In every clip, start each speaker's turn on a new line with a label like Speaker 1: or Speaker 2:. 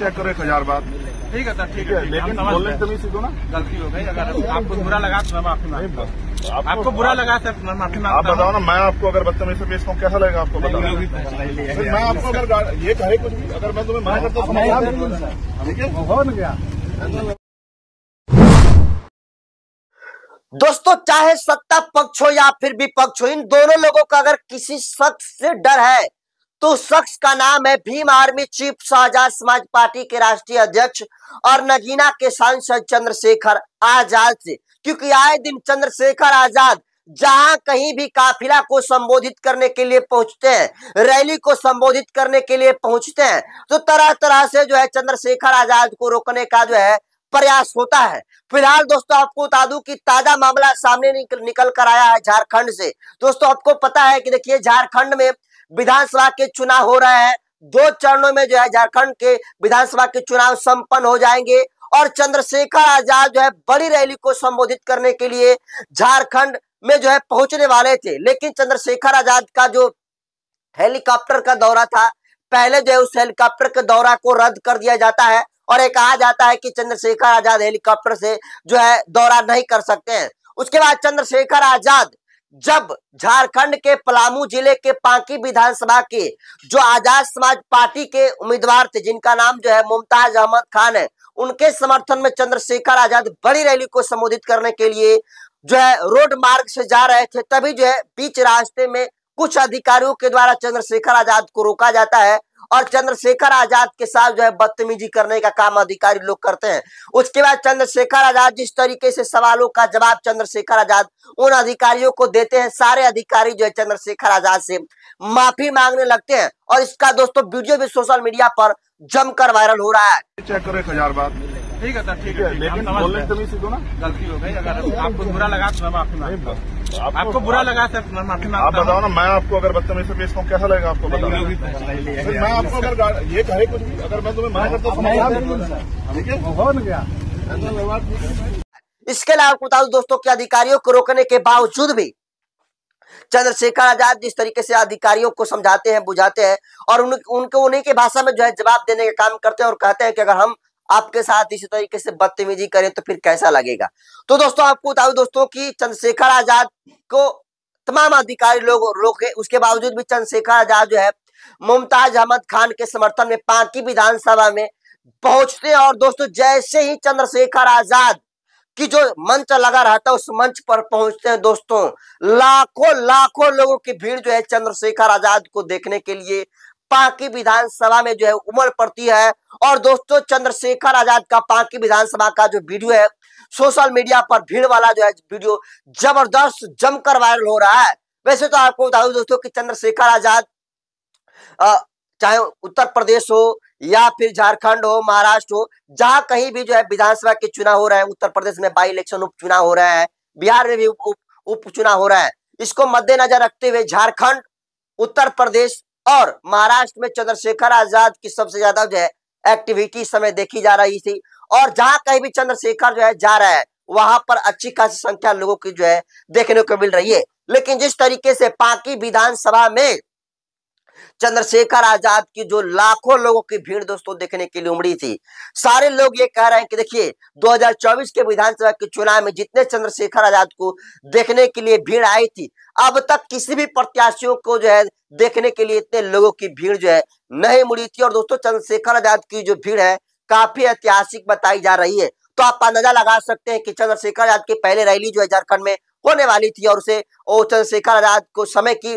Speaker 1: check करो एक हजार बार ठीक है सर ठीक है लेकिन बोलने तुम सीखो ना गलती हो गई अगर आपको बुरा लगा तो मैं माफी मांगता आपको आपको बुरा लगा सर तो मैं माफी मांगता आप बताओ ना मैं आपको अगर बदतमीजी से बेचता हूँ कैसा लगेगा आपको बताओ मैं आपको अगर ये कहे कुछ भी अगर मैं तुम्हें मना करता हूँ तो ठीक है गया दोस्तों चाहे सत्ता पक्ष हो या फिर विपक्ष हो इन दोनों लोगों का अगर किसी शख्स से डर है तो शख्स का नाम है भीम आर्मी चीफ शाहजाद समाज पार्टी के राष्ट्रीय अध्यक्ष और नगीना के सांसद चंद्रशेखर आजाद से क्योंकि आए दिन चंद्रशेखर आजाद जहां कहीं भी काफिला को संबोधित करने के लिए पहुंचते हैं रैली को संबोधित करने के लिए पहुंचते हैं तो तरह तरह से जो है चंद्रशेखर आजाद को रोकने का जो है प्रयास होता है फिलहाल दोस्तों आपको बता दूं कि ताजा मामला सामने निकल, निकल कर आया है झारखंड से दोस्तों आपको पता है कि देखिए झारखंड में विधानसभा के चुनाव हो रहे हैं दो चरणों में जो है झारखंड के विधानसभा के चुनाव संपन्न हो जाएंगे और चंद्रशेखर आजाद जो है बड़ी रैली को संबोधित करने के लिए झारखंड में जो है पहुंचने वाले थे लेकिन चंद्रशेखर आजाद का जो हेलीकॉप्टर का दौरा था पहले जो है उस हेलीकॉप्टर के दौरा को रद्द कर दिया जाता है और एक कहा जाता है कि चंद्रशेखर आजाद हेलीकॉप्टर से जो है दौरा नहीं कर सकते हैं उसके बाद चंद्रशेखर आजाद जब झारखंड के पलामू जिले के पांकी विधानसभा के जो आजाद समाज पार्टी के उम्मीदवार थे जिनका नाम जो है मुमताज अहमद खान है उनके समर्थन में चंद्रशेखर आजाद बड़ी रैली को संबोधित करने के लिए जो है रोड मार्ग से जा रहे थे तभी जो है बीच रास्ते में कुछ अधिकारियों के द्वारा चंद्रशेखर आजाद को रोका जाता है और चंद्रशेखर आजाद के साथ जो है बदतमीजी करने का काम अधिकारी लोग करते हैं उसके बाद चंद्रशेखर आजाद जिस तरीके से सवालों का जवाब चंद्रशेखर आजाद उन अधिकारियों को देते हैं सारे अधिकारी जो है चंद्रशेखर आजाद से माफी मांगने लगते हैं और इसका दोस्तों वीडियो भी सोशल मीडिया पर जमकर वायरल हो रहा है चेक करो एक हजार बार ठीक है सर ठीक है लेकिन बोलने ना गलती हो गई अगर आपको बुरा लगा तो मैं माफी मांगता आपको, बुरा लगा सर मैं माफी मांगता आप बताओ ना मैं आपको अगर बदतमीजी पेश कहूँ कैसा लगेगा आपको बताओ मैं आपको अगर ये कहे कुछ भी अगर मैं तुम्हें मना करता हूँ इसके अलावा आपको बता दूं दोस्तों के अधिकारियों को रोकने के बावजूद भी चंद्रशेखर आजाद जिस तरीके से अधिकारियों को समझाते हैं बुझाते हैं और उन, उनको उन्हीं के भाषा में जो है जवाब देने का काम करते हैं और कहते हैं कि अगर हम आपके साथ इसी तरीके से बदतमीजी करें तो फिर कैसा लगेगा तो दोस्तों आपको बता दोस्तों की चंद्रशेखर आजाद को तमाम अधिकारी लोग रोके उसके बावजूद भी चंद्रशेखर आजाद जो है मुमताज अहमद खान के समर्थन में पांकी विधानसभा में पहुंचते हैं और दोस्तों जैसे ही चंद्रशेखर आजाद की जो मंच लगा रहता है उस मंच पर पहुंचते हैं दोस्तों लाखों लाखों लोगों की भीड़ जो है चंद्रशेखर आजाद को देखने के लिए पाकी विधानसभा में जो है उमड़ पड़ती है और दोस्तों चंद्रशेखर आजाद का पाकी विधानसभा का जो वीडियो है सोशल मीडिया पर भीड़ वाला जो है वीडियो जबरदस्त जमकर वायरल हो रहा है वैसे तो आपको बता दू दोस्तों की चंद्रशेखर आजाद चाहे उत्तर प्रदेश हो या फिर झारखंड हो महाराष्ट्र हो जहां कहीं भी जो है विधानसभा के चुनाव हो रहे हैं उत्तर प्रदेश में बाई इलेक्शन उपचुनाव हो रहे हैं बिहार में भी उपचुनाव उप, उपचुनाव हो रहा है इसको मद्देनजर रखते हुए झारखंड उत्तर प्रदेश और महाराष्ट्र में चंद्रशेखर आजाद की सबसे ज्यादा जो है एक्टिविटी समय देखी जा रही थी और जहां कहीं भी चंद्रशेखर जो है जा रहा है वहां पर अच्छी खासी संख्या लोगों की जो है देखने को मिल रही है लेकिन जिस तरीके से पाकी विधानसभा में चंद्रशेखर आजाद की जो लाखों लोगों की भीड़ दोस्तों देखने के लिए उमड़ी थी सारे लोग ये कह रहे हैं कि देखिए 2024 के विधानसभा के चुनाव में जितने चंद्रशेखर आजाद को देखने के लिए भीड़ आई थी अब तक किसी भी प्रत्याशियों को जो है देखने के लिए इतने लोगों की भीड़ जो है नहीं मुड़ी थी और दोस्तों चंद्रशेखर आजाद की जो भीड़ है काफी ऐतिहासिक बताई जा रही है तो आप अंदाजा लगा सकते हैं कि चंद्रशेखर आजाद की पहले रैली जो है झारखंड में होने वाली थी और उसे चंद्रशेखर आजाद को समय की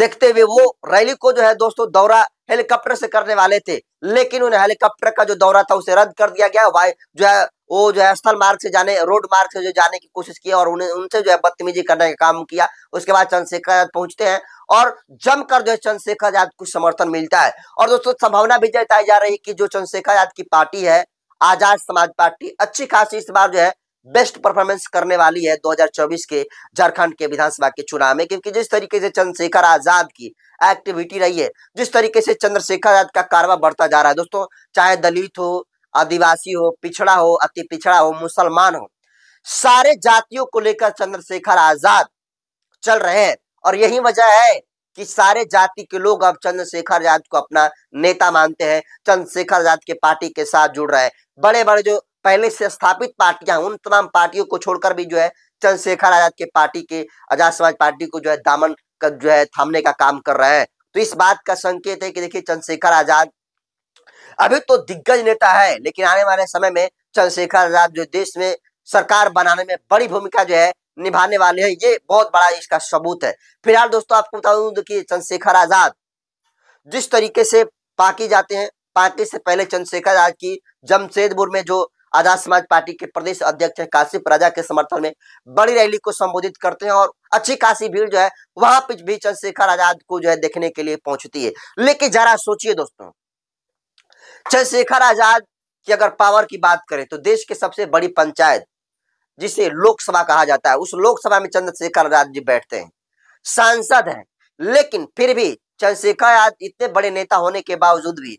Speaker 1: देखते हुए वो रैली को जो है दोस्तों दौरा हेलीकॉप्टर से करने वाले थे लेकिन उन्हें हेलीकॉप्टर का जो दौरा था उसे रद्द कर दिया गया वाई जो है वो जो है स्थल मार्ग से जाने रोड मार्ग से जो जाने की कोशिश की और उन्हें उनसे जो है बदतमीजी करने का काम किया उसके बाद चंद्रशेखर आजाद पहुंचते हैं और जमकर जो है चंद्रशेखर आजाद को समर्थन मिलता है और दोस्तों संभावना भी जताई जा रही है कि जो चंद्रशेखर आजाद की पार्टी है आजाद समाज पार्टी अच्छी खासी इस बार जो है बेस्ट परफॉर्मेंस करने वाली है 2024 के झारखंड के विधानसभा के चुनाव में क्योंकि जिस तरीके से चंद्रशेखर आजाद की एक्टिविटी रही है जिस तरीके से चंद्रशेखर आजाद का कारवा बढ़ता जा रहा है दोस्तों चाहे दलित हो आदिवासी हो पिछड़ा हो अति पिछड़ा हो मुसलमान हो सारे जातियों को लेकर चंद्रशेखर आजाद चल रहे हैं और यही वजह है कि सारे जाति के लोग अब चंद्रशेखर आजाद को अपना नेता मानते हैं चंद्रशेखर आजाद के पार्टी के साथ जुड़ रहे हैं बड़े बड़े जो पहले से स्थापित पार्टियां उन तमाम पार्टियों को छोड़कर भी जो है चंद्रशेखर आजाद के पार्टी के आजाद समाज पार्टी को जो है दामन का जो है थामने का काम कर रहा है तो इस बात का संकेत है कि देखिए चंद्रशेखर आजाद अभी तो दिग्गज नेता है लेकिन आने वाले समय में चंद्रशेखर आजाद जो देश में सरकार बनाने में बड़ी भूमिका जो है निभाने वाले हैं ये बहुत बड़ा इसका सबूत है फिलहाल दोस्तों आपको बता दूं तो देखिए चंद्रशेखर आजाद जिस तरीके से पाकि जाते हैं पाकि से पहले चंद्रशेखर आजाद की जमशेदपुर में जो आजाद समाज पार्टी के प्रदेश अध्यक्ष काशिफ राजा के समर्थन में बड़ी रैली को संबोधित करते हैं और अच्छी खासी भीड़ जो है वहां पर भी चंद्रशेखर आजाद को जो है देखने के लिए पहुंचती है लेकिन जरा सोचिए दोस्तों चंद्रशेखर आजाद की अगर पावर की बात करें तो देश के सबसे बड़ी पंचायत जिसे लोकसभा कहा जाता है उस लोकसभा में चंद्रशेखर आजाद जी बैठते हैं सांसद हैं लेकिन फिर भी चंद्रशेखर आजाद इतने बड़े नेता होने के बावजूद भी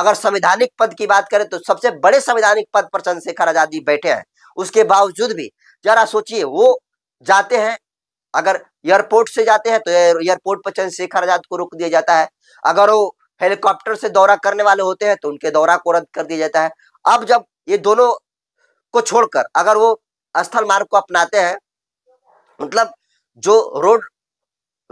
Speaker 1: अगर संवैधानिक पद की बात करें तो सबसे बड़े संवैधानिक पद पर चंद्रशेखर आजाद जी बैठे हैं उसके बावजूद भी जरा सोचिए वो जाते हैं अगर एयरपोर्ट से जाते हैं तो एयरपोर्ट पर चंद्रशेखर आजाद को रोक दिया जाता है अगर वो हेलीकॉप्टर से दौरा करने वाले होते हैं तो उनके दौरा को रद्द कर दिया जाता है अब जब ये दोनों को छोड़कर अगर वो स्थल मार्ग को अपनाते हैं मतलब जो रोड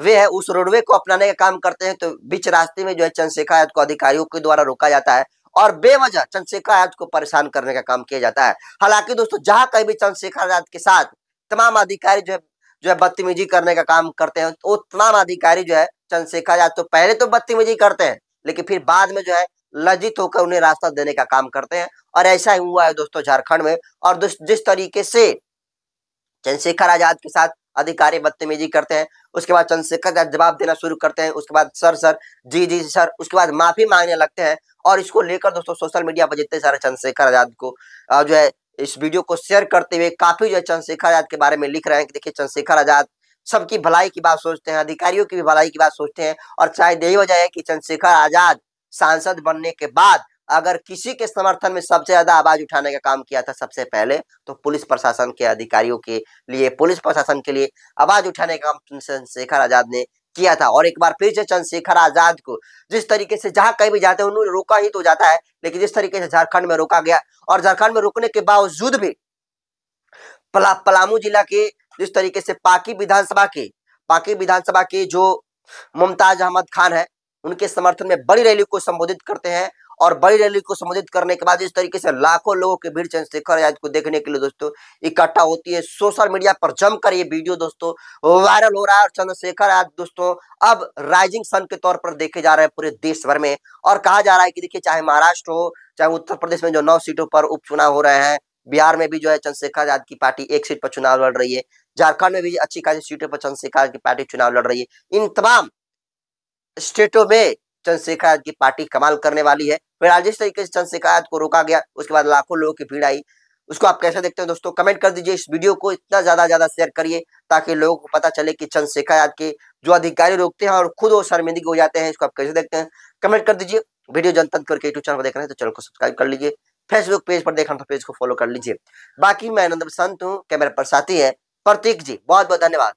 Speaker 1: वे है उस रोडवे को अपनाने का काम करते हैं तो बीच रास्ते में जो है चंद्रशेखर आजाद को अधिकारियों के द्वारा रोका जाता है और बेवजह चंद्रशेखर आजाद को परेशान करने का काम किया जाता है हालांकि दोस्तों जहां कहीं भी चंद्रशेखर आजाद के साथ तमाम अधिकारी जो है जो है बदतमीजी करने का काम करते हैं वो तो तमाम अधिकारी जो है चंद्रशेखर आजाद तो पहले तो बदतमीजी करते हैं लेकिन फिर बाद में जो है लज्जित होकर उन्हें रास्ता देने का काम करते हैं और ऐसा ही हुआ है दोस्तों झारखंड में और जिस तरीके से चंद्रशेखर आजाद के साथ अधिकारी बदतमीजी करते हैं उसके बाद चंद्रशेखर का जवाब देना शुरू करते हैं उसके बाद sir sir ji ji sir उसके बाद माफी मांगने लगते हैं और इसको लेकर दोस्तों सोशल मीडिया पर जितने सारे चंद्रशेखर आजाद को जो है इस वीडियो को शेयर करते हुए काफी जो है चंद्रशेखर आजाद के बारे में लिख रहे हैं कि देखिए चंद्रशेखर आजाद सबकी भलाई की बात सोचते हैं अधिकारियों की भी भलाई की बात सोचते हैं और शायद यही वजह है कि चंद्रशेखर आजाद सांसद बनने के बाद अगर किसी के समर्थन में सबसे ज्यादा आवाज उठाने का काम किया था सबसे पहले तो पुलिस प्रशासन के अधिकारियों के लिए पुलिस प्रशासन के लिए आवाज उठाने का काम चंद्रशेखर आजाद ने किया था और एक बार फिर से चंद्रशेखर आजाद को जिस तरीके से जहां कहीं भी जाते हैं उन्होंने रोका ही तो जाता है लेकिन जिस तरीके से झारखंड में रोका गया और झारखंड में रोकने के बावजूद भी पला, पलामू जिला के जिस तरीके से पाकी विधानसभा के पाकी विधानसभा के जो मुमताज अहमद खान है उनके समर्थन में बड़ी रैली को संबोधित करते हैं और बड़ी रैली को संबोधित करने के बाद इस तरीके से लाखों लोगों की भीड़ चंद्रशेखर आजाद को देखने के लिए दोस्तों इकट्ठा होती है सोशल मीडिया पर जमकर ये वीडियो दोस्तों वायरल हो रहा है और चंद्रशेखर आजाद दोस्तों अब राइजिंग सन के तौर पर देखे जा रहे हैं पूरे देश भर में और कहा जा रहा है कि देखिए चाहे महाराष्ट्र हो चाहे उत्तर प्रदेश में जो नौ सीटों पर उपचुनाव हो रहे हैं बिहार में भी जो है चंद्रशेखर आजाद की पार्टी एक सीट पर चुनाव लड़ रही है झारखंड में भी अच्छी खासी सीटों पर चंद्रशेखर की पार्टी चुनाव लड़ रही है इन तमाम स्टेटों में चंद्रशेखर की पार्टी कमाल करने वाली है फिर आज जिस तरीके से चंद्रशेखर को रोका गया उसके बाद लाखों लोगों की भीड़ आई उसको आप कैसे देखते हैं दोस्तों कमेंट कर दीजिए इस वीडियो को इतना ज्यादा ज्यादा शेयर करिए ताकि लोगों को पता चले कि चंद्रशेखर आज के जो अधिकारी रोकते हैं और खुद वो शर्मिंदगी हो जाते हैं इसको आप कैसे देखते हैं कमेंट कर दीजिए वीडियो जनतंत्र करके यूट्यूब चैनल पर देख रहे हैं तो चैनल को सब्सक्राइब कर लीजिए फेसबुक पेज पर देख रहे पेज तो को फॉलो कर लीजिए बाकी मैं आनंद बसंत हूँ कैमरा पर साथी है प्रतीक जी बहुत बहुत धन्यवाद